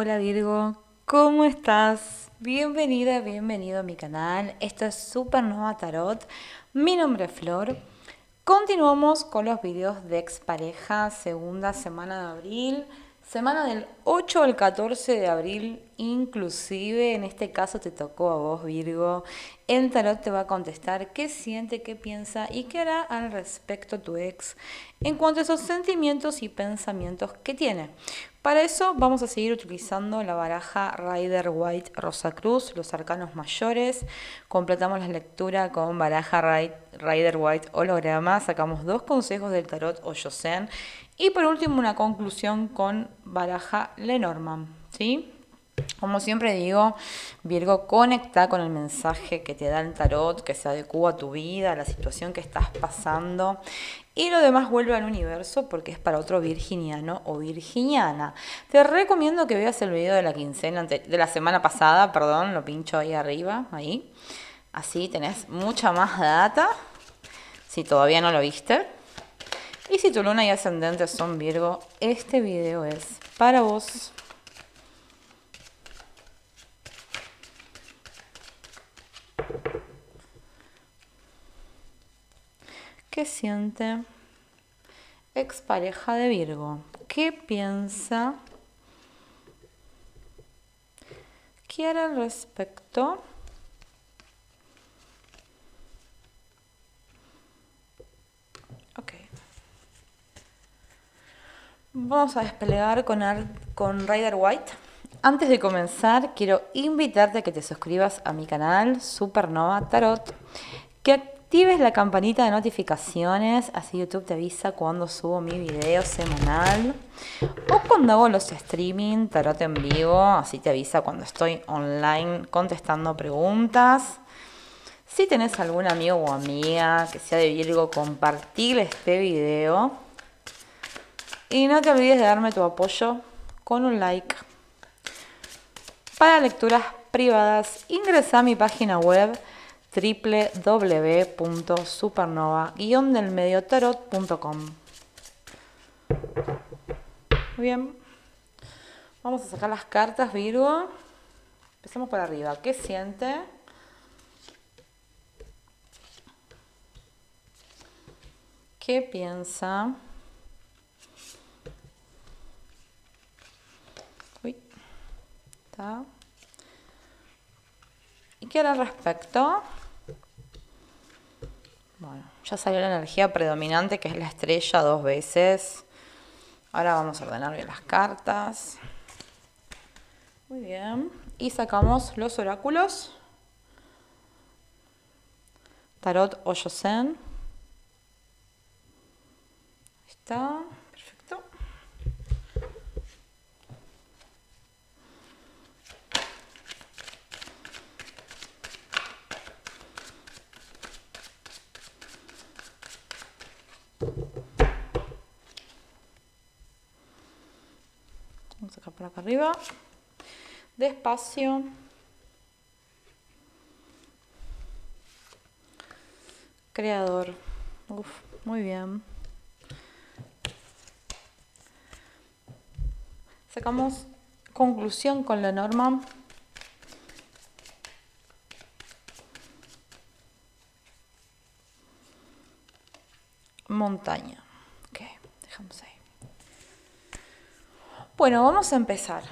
Hola Virgo, ¿cómo estás? Bienvenida, bienvenido a mi canal. Esto es Supernova Tarot. Mi nombre es Flor. Continuamos con los videos de expareja, segunda semana de abril, semana del 8 al 14 de abril, inclusive, en este caso te tocó a vos, Virgo, en tarot te va a contestar qué siente, qué piensa y qué hará al respecto tu ex en cuanto a esos sentimientos y pensamientos que tiene. Para eso vamos a seguir utilizando la baraja Rider White Rosa Cruz, los arcanos mayores. Completamos la lectura con baraja Rider White holograma. Sacamos dos consejos del tarot Oyosen. Y por último una conclusión con baraja Lenormand, ¿sí? Como siempre digo, Virgo, conecta con el mensaje que te da el tarot, que se adecua a tu vida, a la situación que estás pasando. Y lo demás vuelve al universo porque es para otro virginiano o virginiana. Te recomiendo que veas el video de la quincena, de la semana pasada, perdón, lo pincho ahí arriba, ahí. Así tenés mucha más data, si todavía no lo viste. Y si tu luna y ascendente son Virgo, este video es para vos. ¿Qué siente expareja de Virgo? ¿Qué piensa? ¿Quiere al respecto? vamos a desplegar con, con Rider White. Antes de comenzar, quiero invitarte a que te suscribas a mi canal Supernova Tarot, que actives la campanita de notificaciones, así YouTube te avisa cuando subo mi video semanal o cuando hago los streaming tarot en vivo, así te avisa cuando estoy online contestando preguntas. Si tenés algún amigo o amiga que sea de Virgo, compartir este video y no te olvides de darme tu apoyo con un like. Para lecturas privadas, ingresa a mi página web www.supernova-delmediotarot.com. Muy bien. Vamos a sacar las cartas, Virgo. Empezamos por arriba. ¿Qué siente? ¿Qué piensa? ¿Y qué hará al respecto? Bueno, ya salió la energía predominante que es la estrella dos veces. Ahora vamos a ordenar bien las cartas. Muy bien. Y sacamos los oráculos. Tarot Oyosen. Ahí está. Para acá arriba. Despacio. Creador. Uf, muy bien. Sacamos conclusión con la norma. Montaña. Ok, dejamos ahí. Bueno, vamos a empezar.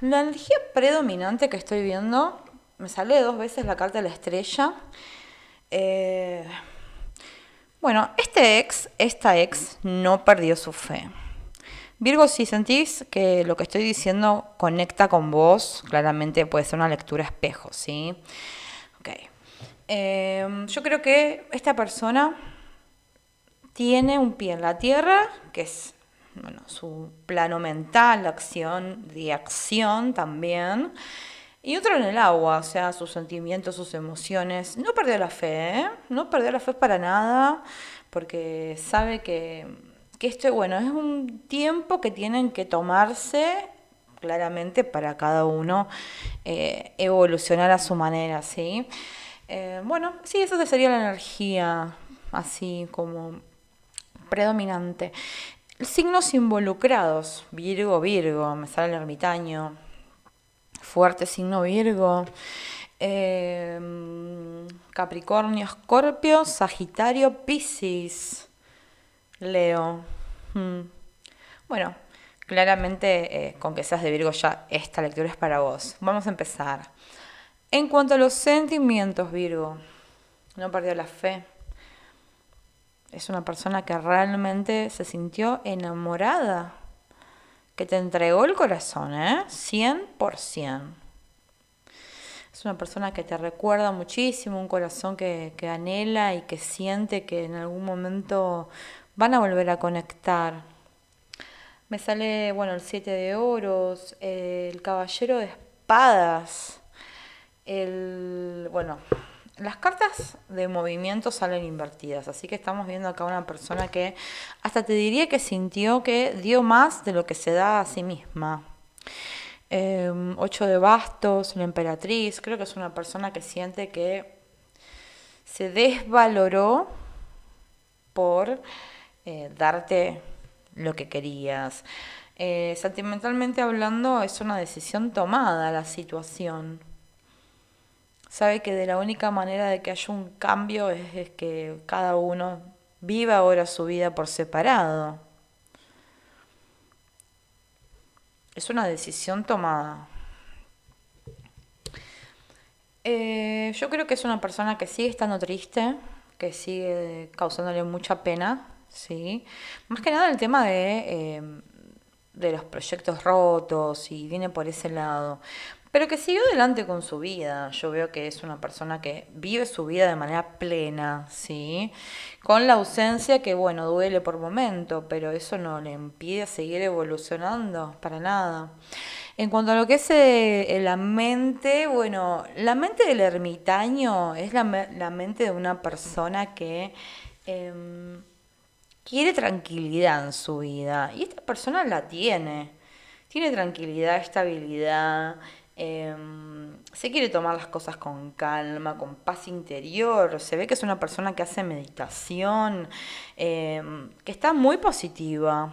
La energía predominante que estoy viendo, me sale dos veces la carta de la estrella. Eh, bueno, este ex, esta ex, no perdió su fe. Virgo, si sentís que lo que estoy diciendo conecta con vos, claramente puede ser una lectura espejo, ¿sí? Ok. Em, yo creo que esta persona tiene un pie en la tierra, que es bueno, su plano mental, acción, de acción también. Y otro en el agua, o sea, sus sentimientos, sus emociones. No perdió la fe, ¿eh? no perdió la fe para nada, porque sabe que, que esto, bueno, es un tiempo que tienen que tomarse claramente para cada uno eh, evolucionar a su manera, ¿sí? Eh, bueno, sí, esa sería la energía, así como predominante. Signos involucrados, Virgo, Virgo, me sale el ermitaño, fuerte signo Virgo, em, Capricornio, Escorpio, Sagitario, Piscis, Leo. Hmm. Bueno, claramente eh, con que seas de Virgo ya esta lectura es para vos. Vamos a empezar. En cuanto a los sentimientos, Virgo, no perdió la fe. Es una persona que realmente se sintió enamorada, que te entregó el corazón, ¿eh? 100%. Es una persona que te recuerda muchísimo, un corazón que, anhela y que siente que en algún momento van a volver a conectar. Me sale, bueno, el 7 de oros, el caballero de espadas, el, bueno, las cartas de movimiento salen invertidas, así que estamos viendo acá una persona que hasta te diría que sintió que dio más de lo que se da a sí misma. Em, ocho de bastos, la emperatriz, creo que es una persona que siente que se desvaloró por eh, darte lo que querías. Eh, sentimentalmente hablando, es una decisión tomada la situación sabe que de la única manera de que haya un cambio es, que cada uno viva ahora su vida por separado. Es una decisión tomada. Eh, yo creo que es una persona que sigue estando triste, que sigue causándole mucha pena, ¿sí? Más que nada el tema de, eh, de los proyectos rotos y viene por ese lado. Pero que siguió adelante con su vida. Yo veo que es una persona que vive su vida de manera plena, ¿sí? Con la ausencia que, bueno, duele por momento, pero eso no le impide seguir evolucionando para nada. En cuanto a lo que es eh, la mente, bueno, la mente del ermitaño es la, mente de una persona que... Em, quiere tranquilidad en su vida y esta persona la tiene. Tiene tranquilidad, estabilidad, Em, se quiere tomar las cosas con calma, con paz interior. Se ve que es una persona que hace meditación, em, que está muy positiva.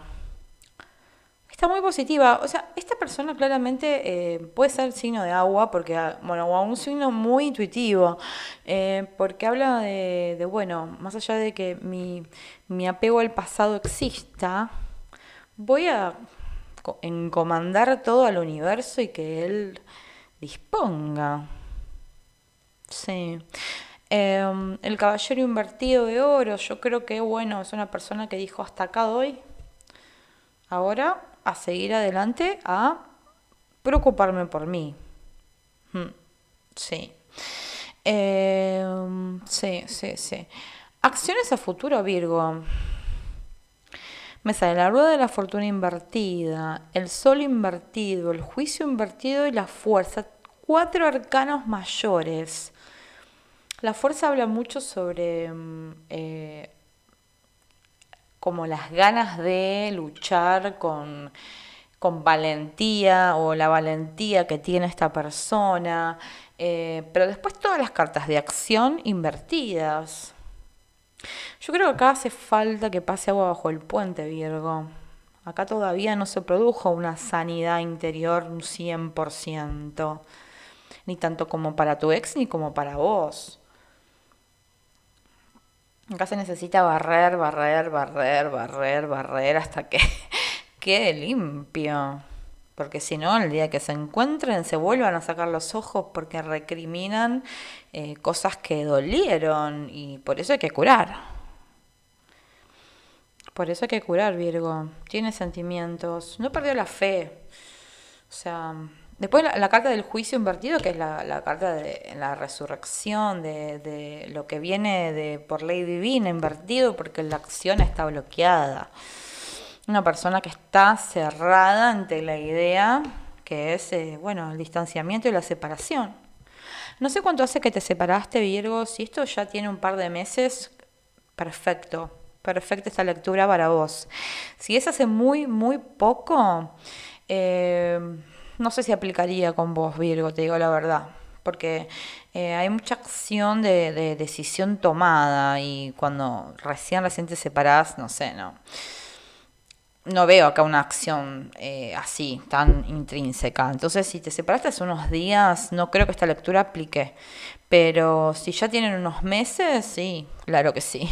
Está muy positiva. O sea, esta persona claramente eh, puede ser signo de agua, porque, ah, bueno, un signo muy intuitivo, eh, porque habla de, bueno, más allá de que mi, mi apego al pasado exista, voy a comandar todo al universo y que Él disponga. Sí. Em, el caballero invertido de oro, yo creo que, bueno, es una persona que dijo hasta acá doy. Ahora a seguir adelante, a preocuparme por mí. Mm, sí. Em, sí, sí, sí. Acciones a futuro, Virgo. Me sale la rueda de la fortuna invertida, el sol invertido, el juicio invertido y la fuerza. Cuatro arcanos mayores. La fuerza habla mucho sobre mm, eh, como las ganas de luchar con, valentía o la valentía que tiene esta persona. Eh, pero después todas las cartas de acción invertidas. Yo creo que acá hace falta que pase agua bajo el puente, Virgo. Acá todavía no se produjo una sanidad interior un 100%, ni tanto como para tu ex ni como para vos. Acá se necesita barrer, barrer, barrer, barrer, barrer hasta que quede limpio porque si no, el día que se encuentren se vuelvan a sacar los ojos porque recriminan eh, cosas que dolieron y por eso hay que curar. Por eso hay que curar, Virgo. Tiene sentimientos, no perdió la fe. O sea, después la, carta del juicio invertido, que es la, carta de la resurrección, de, de, lo que viene de por ley divina, invertido porque la acción está bloqueada una persona que está cerrada ante la idea que es, eh, bueno, el distanciamiento y la separación. No sé cuánto hace que te separaste, Virgo, si esto ya tiene un par de meses, perfecto, perfecta esta lectura para vos. Si es hace muy, muy poco, eh, no sé si aplicaría con vos, Virgo, te digo la verdad porque eh, hay mucha acción de, de, decisión tomada y cuando recién, recién te separás, no sé, no no veo acá una acción eh, así, tan intrínseca. Entonces, si te separaste hace unos días, no creo que esta lectura aplique. Pero si ya tienen unos meses, sí, claro que sí.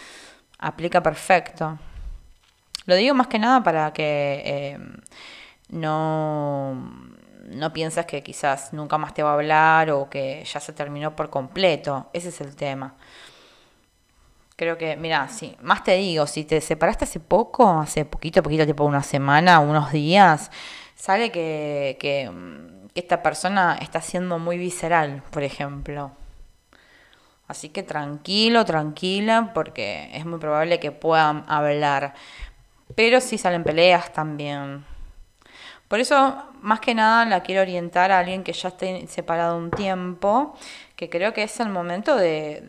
Aplica perfecto. Lo digo más que nada para que eh, no, no piensas que quizás nunca más te va a hablar o que ya se terminó por completo. Ese es el tema. Creo que, mira, sí, más te digo, si te separaste hace poco, hace poquito, poquito, tipo una semana, unos días, sale que, mm, que, esta persona está siendo muy visceral, por ejemplo. Así que tranquilo, tranquila, porque es muy probable que puedan hablar. Pero sí salen peleas también. Por eso, más que nada, la quiero orientar a alguien que ya esté separado un tiempo, que creo que es el momento de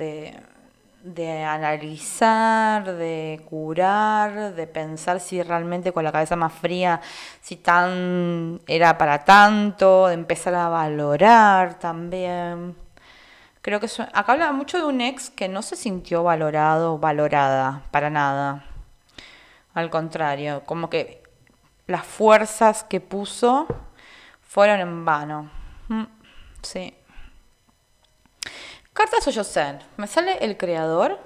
de analizar, de curar, de pensar si realmente con la cabeza más fría, si tan era para tanto, de empezar a valorar también. Creo que acá habla mucho de un ex que no se sintió valorado o valorada para nada. Al contrario, como que las fuerzas que puso fueron en vano. Mm, sí. Carta Soyosen. Me sale el creador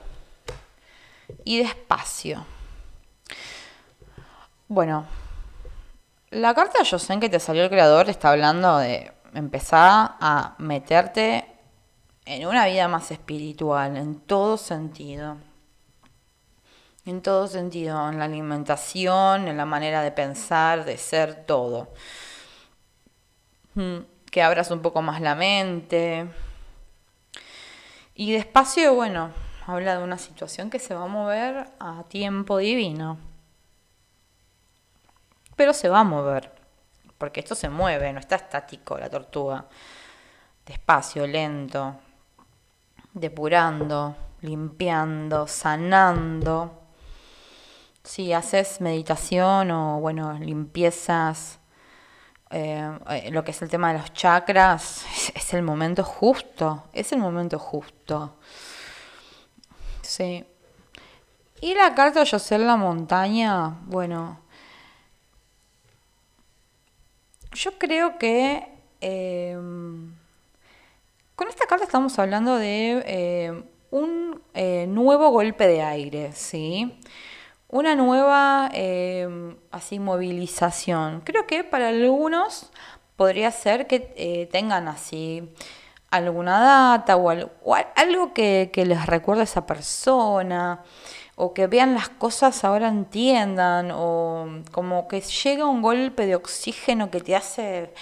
y despacio. Bueno, la carta Yosen que te salió el creador está hablando de empezar a meterte en una vida más espiritual, en todo sentido. En todo sentido, en la alimentación, en la manera de pensar, de ser todo. Mm, que abras un poco más la mente, y despacio, bueno, habla de una situación que se va a mover a tiempo divino. Pero se va a mover, porque esto se mueve, no está estático la tortuga. Despacio, lento, depurando, limpiando, sanando. Si haces meditación o, bueno, limpiezas eh, eh, lo que es el tema de los chakras, es, el momento justo, es el momento justo. Sí. Y la carta Yo en la montaña, bueno, yo creo que eh, con esta carta estamos hablando de un nuevo golpe de aire, ¿sí? sí una nueva em, así movilización. Creo que para algunos podría ser que eh, tengan así alguna data o, algo que, les recuerde a esa persona o que vean las cosas ahora entiendan o como que llega un golpe de oxígeno que te hace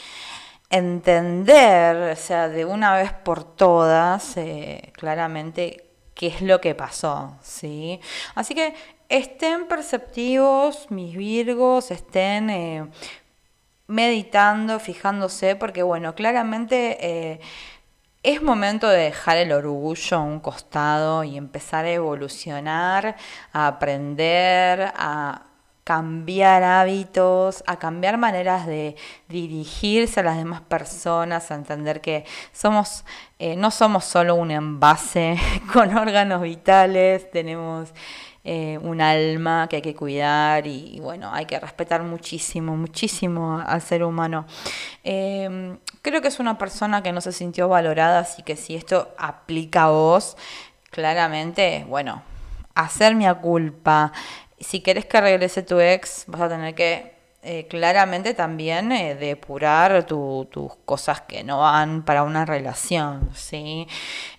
entender, o sea, de una vez por todas, eh, claramente qué es lo que pasó, ¿sí? Así que estén perceptivos, mis virgos, estén eh, meditando, fijándose, porque bueno, claramente eh, es momento de dejar el orgullo a un costado y empezar a evolucionar, a aprender, a cambiar hábitos, a cambiar maneras de dirigirse a las demás personas, a entender que somos, eh, no somos solo un envase con órganos vitales, tenemos eh, un alma que hay que cuidar y, bueno, hay que respetar muchísimo, muchísimo al ser humano. Em, creo que es una persona que no se sintió valorada, así que si esto aplica a vos, claramente, bueno, hacerme a culpa. Si querés que regrese tu ex, vas a tener que eh, claramente también eh, depurar tus cosas que no van para una relación, ¿sí?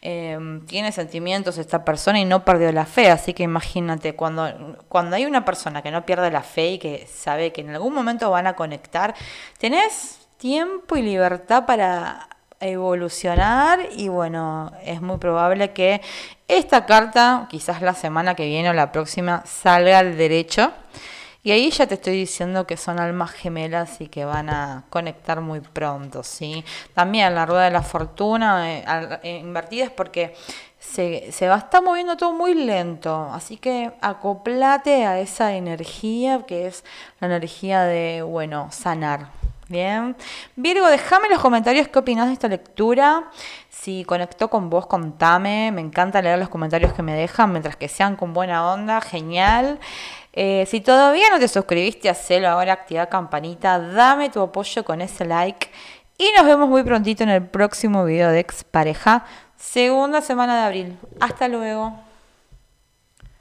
Em, tiene sentimientos esta persona y no perdió la fe, así que imagínate, cuando, cuando hay una persona que no pierde la fe y que sabe que en algún momento van a conectar, tenés tiempo y libertad para evolucionar y bueno, es muy probable que esta carta, quizás la semana que viene o la próxima, salga al derecho. Y ahí ya te estoy diciendo que son almas gemelas y que van a conectar muy pronto, ¿sí? También la rueda de la fortuna eh, eh, invertida es porque se, va a estar moviendo todo muy lento, así que acoplate a esa energía que es la energía de, bueno, sanar, Bien. Virgo, déjame en los comentarios qué opinás de esta lectura. Si conectó con vos, contame. Me encanta leer los comentarios que me dejan, mientras que sean con buena onda. Genial. Eh, si todavía no te suscribiste, hacelo ahora, activa campanita, dame tu apoyo con ese like y nos vemos muy prontito en el próximo video de Ex Pareja, segunda semana de abril. Hasta luego.